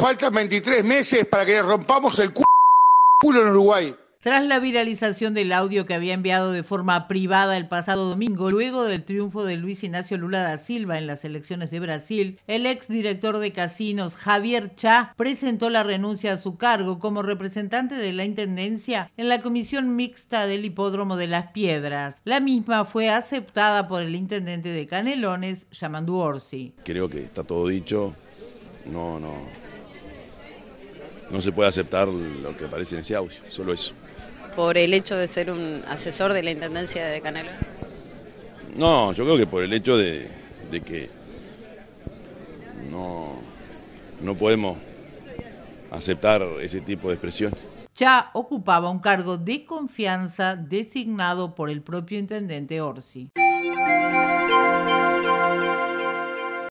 Faltan 23 meses para que rompamos el culo en Uruguay. Tras la viralización del audio que había enviado de forma privada el pasado domingo, luego del triunfo de Luis Ignacio Lula da Silva en las elecciones de Brasil, el ex director de casinos Javier Cha presentó la renuncia a su cargo como representante de la Intendencia en la comisión mixta del Hipódromo de las Piedras. La misma fue aceptada por el intendente de Canelones, Yamandu Orsi. Creo que está todo dicho. No, no, no se puede aceptar lo que aparece en ese audio, solo eso. ¿Por el hecho de ser un asesor de la Intendencia de Canelones? No, yo creo que por el hecho de, de que no, no podemos aceptar ese tipo de expresión. Ya ocupaba un cargo de confianza designado por el propio intendente Orsi.